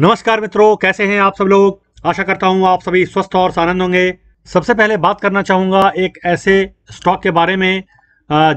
नमस्कार मित्रों कैसे हैं आप सब लोग आशा करता हूं आप सभी स्वस्थ और आनंद होंगे सबसे पहले बात करना चाहूंगा एक ऐसे स्टॉक के बारे में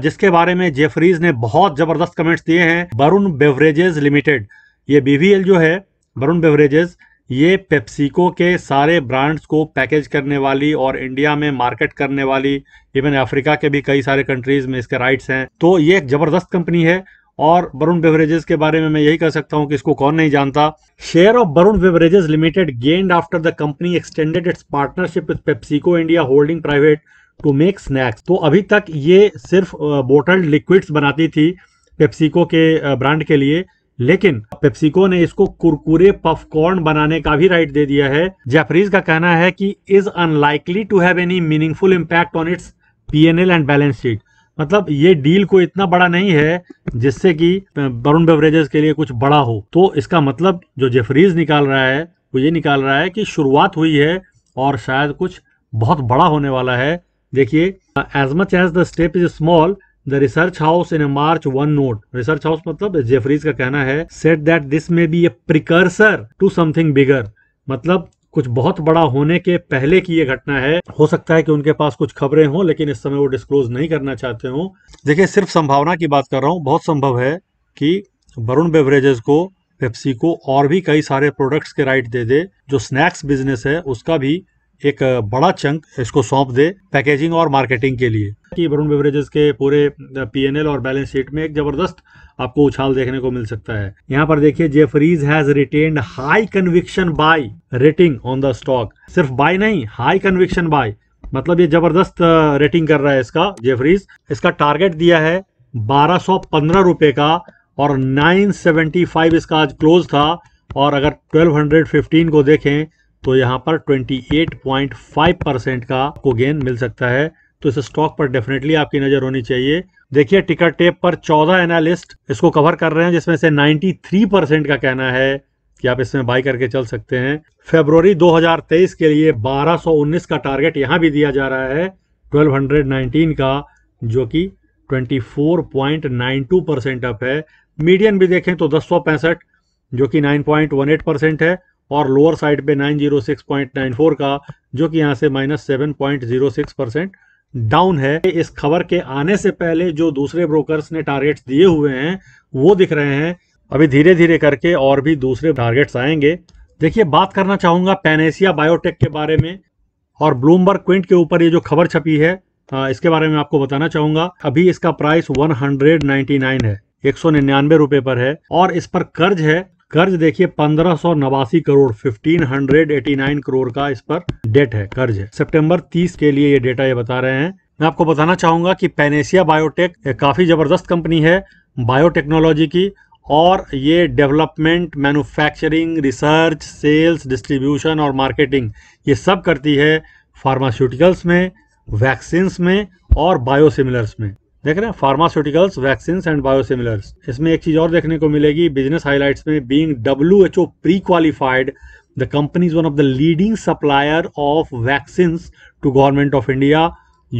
जिसके बारे में जेफरीज ने बहुत जबरदस्त कमेंट्स दिए हैं वरुण बेवरेजेज लिमिटेड ये बीवीएल जो है वरुण बेवरेजेज ये पेप्सिको के सारे ब्रांड्स को पैकेज करने वाली और इंडिया में मार्केट करने वाली इवन अफ्रीका के भी कई सारे कंट्रीज में इसके राइट्स हैं तो ये एक जबरदस्त कंपनी है और वरुण बेवरेजेस के बारे में मैं यही कह सकता हूं कि इसको कौन नहीं जानता share of Varun beverages limited gained after the company extended its partnership with PepsiCo India holding private to make snacks तो अभी तक ये सिर्फ बोटल्ड लिक्विड्स बनाती थी पेप्सिको के ब्रांड के लिए लेकिन पेप्सिको ने इसको कुरकुरे पॉपकॉर्न बनाने का भी राइट दे दिया है जेफरीज का कहना है कि is unlikely to have any meaningful impact on its P and balance sheet मतलब ये डील को इतना बड़ा नहीं है जिससे कि वरुण बेवरेजेस के लिए कुछ बड़ा हो तो इसका मतलब जो जेफरीज निकाल रहा है वो ये निकाल रहा है कि शुरुआत हुई है और शायद कुछ बहुत बड़ा होने वाला है देखिए as much as the step is small the research house in March one note research house मतलब जेफरीज का कहना है said that this may be a precursor to something bigger मतलब कुछ बहुत बड़ा होने के पहले की ये घटना है हो सकता है कि उनके पास कुछ खबरें हों लेकिन इस समय वो डिस्क्लोज नहीं करना चाहते हों देखिए सिर्फ संभावना की बात कर रहा हूँ बहुत संभव है कि वरुण बेवरेजेस को पेप्सी को और भी कई सारे प्रोडक्ट्स के राइट दे दे जो स्नैक्स बिजनेस है उसका भी एक बड़ा चंक इसको सौंप दे पैकेजिंग और मार्केटिंग के लिए कि वरुण बेवरेजेस के पूरे पीएनएल और बैलेंस शीट में एक जबरदस्त आपको उछाल देखने को मिल सकता है यहाँ पर देखिए Jefferies has retained high conviction buy rating on the stock सिर्फ बाय नहीं हाई कन्विक्शन बाय मतलब ये जबरदस्त रेटिंग कर रहा है इसका जेफरीज इसका टारगेट दिया है बारह सौ पंद्रह का और 975 इसका आज क्लोज था और अगर 1215 को देखें तो यहाँ पर 28.5 परसेंट का आपको गेन मिल सकता है तो इस स्टॉक पर डेफिनेटली आपकी नजर होनी चाहिए देखिए टिकट टेप पर 14 एनालिस्ट इसको कवर कर रहे हैं जिसमें से 93 परसेंट का कहना है कि आप इसमें बाई करके चल सकते हैं फेब्रवरी 2023 के लिए 1219 का टारगेट यहाँ भी दिया जा रहा है 1219 का जो कि 24.92 परसेंट अप है मीडियन भी देखें तो दस जो कि 9.18 परसेंट है और लोअर साइड पे 906.94 का जो कि यहाँ से minus seven point zero six percent down है इस खबर के आने से पहले जो दूसरे ब्रोकर्स ने टारगेट्स दिए हुए हैं वो दिख रहे हैं अभी धीरे धीरे करके और भी दूसरे टारगेट्स आएंगे देखिए बात करना चाहूंगा पेनेसिया बायोटेक के बारे में और ब्लूमबर्ग क्विंट के ऊपर ये जो खबर छपी है इसके बारे में आपको बताना चाहूंगा अभी इसका प्राइस 199 है एक सौ निन्यानवे रुपए पर है और इस पर कर्ज है कर्ज देखिए पंद्रह सौ नवासी करोड़ 1589 करोड़ का इस पर डेट है कर्ज है सेप्टेम्बर तीस के लिए ये डेटा ये बता रहे हैं मैं आपको बताना चाहूंगा कि पेनेसिया बायोटेक काफी जबरदस्त कंपनी है बायोटेक्नोलॉजी की और ये development manufacturing research sales distribution और मार्केटिंग ये सब करती है फार्मास्यूटिकल्स में वैक्सीन्स में और बायोसिमिलर्स में देख रहे हैं फार्मास्यूटिकल्स वैक्सीन एंड बायोसिमिलर्स इसमें एक चीज और देखने को मिलेगी बिजनेस हाईलाइट्स में being W H O prequalified the company one of the leading supplier of vaccine to government of India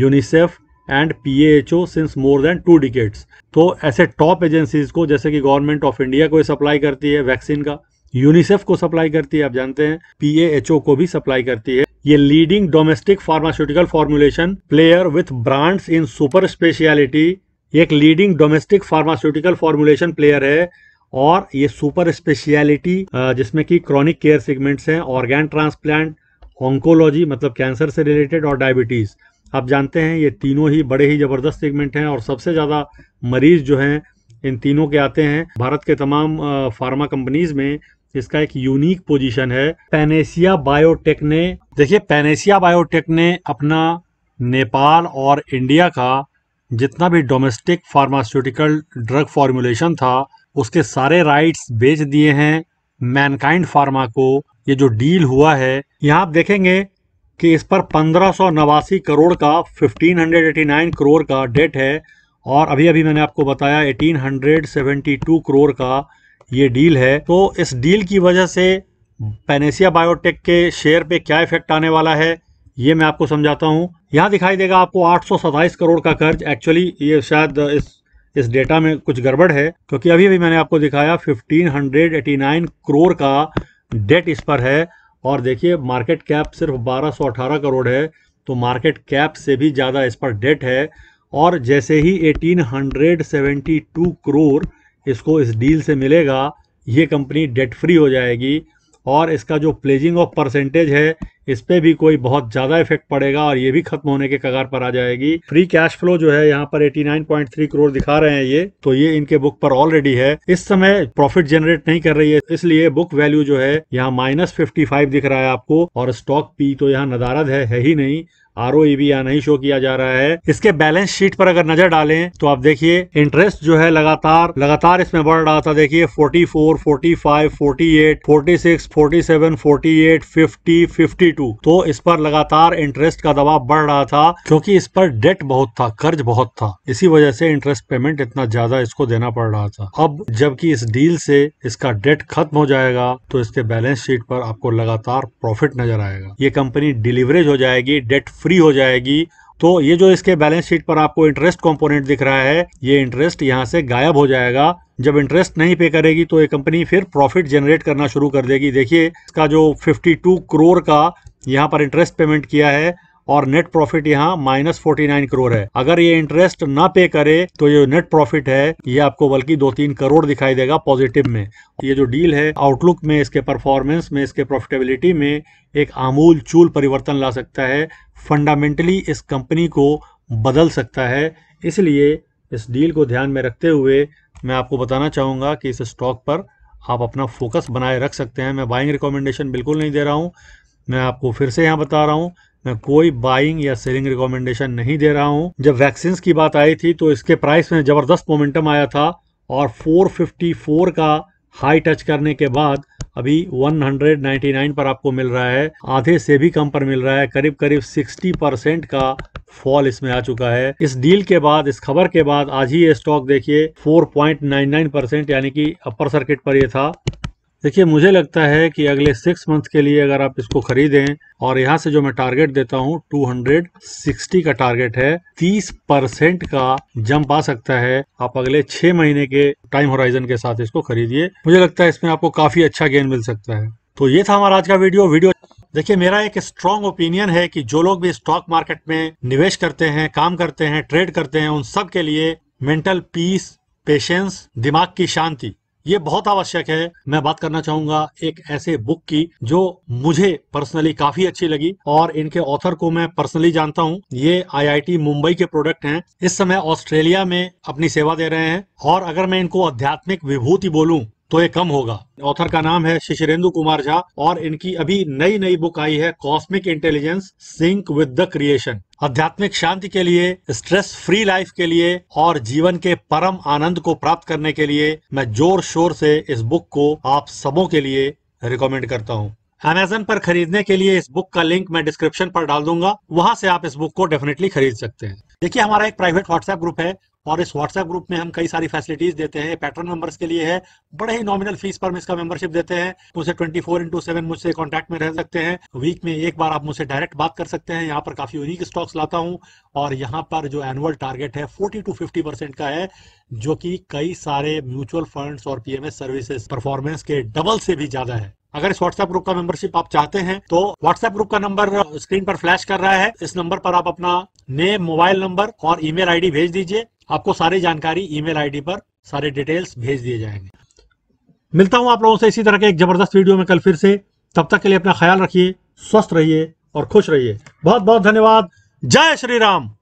UNICEF and P H O since more than two decades तो ऐसे top agencies को जैसे कि government of India को supply करती है vaccine का UNICEF को सप्लाई करती है आप जानते हैं पीएएचओ को भी सप्लाई करती है ये leading domestic pharmaceutical formulation player with brands in super speciality एक leading domestic pharmaceutical formulation player है और ये सुपर स्पेशलिटी जिसमें कि क्रॉनिक केयर सेगमेंट्स हैं ऑर्गेन ट्रांसप्लांट ऑन्कोलॉजी मतलब कैंसर से रिलेटेड और डायबिटीज़ आप जानते हैं ये तीनों ही बड़े ही ज़बरदस्त सेगमेंट हैं और सबसे ज़्यादा मरीज़ जो हैं इन तीनों के आते हैं भारत के तमाम फार्मा कंपनीज़ में इसका एक यूनिक पोजीशन है पेनेसिया बायोटेक ने देखिए पेनेसिया बायोटेक ने अपना नेपाल और इंडिया का जितना भी डोमेस्टिक फार्मास्यूटिकल ड्रग फॉर्मुलेशन था उसके सारे राइट्स बेच दिए हैं मैनकाइंड फार्मा को ये जो डील हुआ है यहाँ आप देखेंगे कि इस पर पंद्रह करोड़ का 1589 करोड़ का डेट है और अभी अभी मैंने आपको बताया 1872 करोड़ का ये डील है तो इस डील की वजह से पेनेसिया बायोटेक के शेयर पे क्या इफेक्ट आने वाला है ये मैं आपको समझाता हूँ यहाँ दिखाई देगा आपको आठ करोड़ का कर्ज एक्चुअली ये शायद इस इस डेटा में कुछ गड़बड़ है क्योंकि अभी अभी मैंने आपको दिखाया 1589 करोड़ का डेट इस पर है और देखिए मार्केट कैप सिर्फ 1218 करोड़ है तो मार्केट कैप से भी ज़्यादा इस पर डेट है और जैसे ही 1872 करोड़ इसको इस डील से मिलेगा ये कंपनी डेट फ्री हो जाएगी और इसका जो प्लेजिंग ऑफ परसेंटेज है इस पर भी कोई बहुत ज़्यादा इफेक्ट पड़ेगा और ये भी खत्म होने के कगार पर आ जाएगी फ्री कैश फ्लो जो है यहाँ पर 89.3 करोड़ दिखा रहे हैं ये तो ये इनके बुक पर ऑलरेडी है इस समय प्रॉफिट जनरेट नहीं कर रही है इसलिए बुक वैल्यू जो है यहाँ माइनस फिफ्टी दिख रहा है आपको और स्टॉक पी तो यहाँ नदारद है, है ही नहीं आर ओ e यहाँ नहीं शो किया जा रहा है इसके बैलेंस शीट पर अगर नजर डालें तो आप देखिए इंटरेस्ट जो है लगातार लगातार इसमें बढ़ रहा था देखिए 44, 45, 48, 46, 47, 48, 50, 52 तो इस पर लगातार इंटरेस्ट का दबाव बढ़ रहा था क्योंकि इस पर डेट बहुत था कर्ज बहुत था इसी वजह से इंटरेस्ट पेमेंट इतना ज्यादा इसको देना पड़ रहा था अब जबकि इस डील से इसका डेट खत्म हो जाएगा तो इसके बैलेंस शीट पर आपको लगातार प्रॉफिट नजर आएगा ये कंपनी डिलीवरेज हो जाएगी डेट फ्री फ्री हो जाएगी तो ये जो इसके बैलेंस शीट पर आपको इंटरेस्ट कंपोनेंट दिख रहा है ये इंटरेस्ट यहाँ से गायब हो जाएगा जब इंटरेस्ट नहीं पे करेगी तो ये कंपनी फिर प्रॉफिट जनरेट करना शुरू कर देगी देखिए इसका जो 52 करोड़ का यहाँ पर इंटरेस्ट पेमेंट किया है और नेट प्रॉफिट यहाँ माइनस फोर्टी नाइन करोड़ है अगर ये इंटरेस्ट ना पे करे तो ये नेट प्रॉफिट है ये आपको बल्कि दो तीन करोड़ दिखाई देगा पॉजिटिव में ये जो डील है आउटलुक में इसके परफॉर्मेंस में इसके प्रॉफिटेबिलिटी में एक आमूल चूल परिवर्तन ला सकता है फंडामेंटली इस कंपनी को बदल सकता है इसलिए इस डील को ध्यान में रखते हुए मैं आपको बताना चाहूँगा कि इस स्टॉक पर आप अपना फोकस बनाए रख सकते हैं मैं बाइंग रिकमेंडेशन बिल्कुल नहीं दे रहा हूँ मैं आपको फिर से यहाँ बता रहा हूँ मैं कोई बाइंग या सेलिंग रिकमेंडेशन नहीं दे रहा हूं जब वैक्सीन की बात आई थी तो इसके प्राइस में ज़बरदस्त मोमेंटम आया था और 454 का हाई टच करने के बाद अभी 199 पर आपको मिल रहा है आधे से भी कम पर मिल रहा है करीब करीब 60 परसेंट का फॉल इसमें आ चुका है इस डील के बाद इस खबर के बाद आज ही ये स्टॉक देखिए 4.99 परसेंट यानी कि अपर सर्किट पर ये था देखिए मुझे लगता है कि अगले सिक्स मंथ के लिए अगर आप इसको खरीदें और यहाँ से जो मैं टारगेट देता हूँ 260 का टारगेट है 30 परसेंट का जंप आ सकता है आप अगले छह महीने के टाइम होराइजन के साथ इसको खरीदिए मुझे लगता है इसमें आपको काफी अच्छा गेन मिल सकता है तो ये था हमारा आज का वीडियो वीडियो देखिए मेरा एक स्ट्रांग ओपिनियन है कि जो लोग भी स्टॉक मार्केट में निवेश करते हैं काम करते हैं ट्रेड करते हैं उन सब के लिए मेंटल पीस पेशेंस दिमाग की शांति ये बहुत आवश्यक है मैं बात करना चाहूंगा एक ऐसे बुक की जो मुझे पर्सनली काफी अच्छी लगी और इनके ऑथर को मैं पर्सनली जानता हूँ ये आईआईटी मुंबई के प्रोडक्ट हैं इस समय ऑस्ट्रेलिया में अपनी सेवा दे रहे हैं और अगर मैं इनको आध्यात्मिक विभूति बोलूं तो ये कम होगा ऑथर का नाम है शिशिरेंदु कुमार झा और इनकी अभी नई नई बुक आई है cosmic intelligence sync with the creation आध्यात्मिक शांति के लिए स्ट्रेस फ्री लाइफ के लिए और जीवन के परम आनंद को प्राप्त करने के लिए मैं जोर शोर से इस बुक को आप सबों के लिए रिकमेंड करता हूँ अमेजन पर खरीदने के लिए इस बुक का लिंक मैं डिस्क्रिप्शन पर डाल दूंगा वहां से आप इस बुक को डेफिनेटली खरीद सकते हैं देखिए हमारा एक प्राइवेट व्हाट्सएप ग्रुप है और इस व्हाट्सएप ग्रुप में हम कई सारी फैसिलिटीज देते हैं पैटर्न मेंबर्स के लिए है बड़े ही नॉमिनल फीस पर हम इसका मेंबरशिप देते हैं मुझसे ट्वेंटी फोर इंटू सेवन मुझसे कॉन्टेक्ट में रह सकते हैं वीक में एक बार आप मुझसे डायरेक्ट बात कर सकते हैं यहाँ पर काफी यूनिक स्टॉक्स लाता हूँ और यहाँ पर जो एनुअल टारगेट है फोर्टी टू फिफ्टी परसेंट का है जो की कई सारे म्यूचुअल फंड और पीएमएस सर्विसेज परफॉर्मेंस के डबल से भी ज्यादा है अगर इस व्हाट्सएप ग्रुप का मेंबरशिप आप चाहते हैं तो व्हाट्सएप ग्रुप का नंबर स्क्रीन पर फ्लैश कर रहा है इस नंबर पर आप अपना नेम मोबाइल नंबर और ईमेल आईडी भेज दीजिए आपको सारी जानकारी ईमेल आईडी पर सारे डिटेल्स भेज दिए जाएंगे मिलता हूँ आप लोगों से इसी तरह के एक जबरदस्त वीडियो में कल फिर से तब तक के लिए अपना ख्याल रखिए स्वस्थ रहिए और खुश रहिए बहुत बहुत धन्यवाद जय श्री राम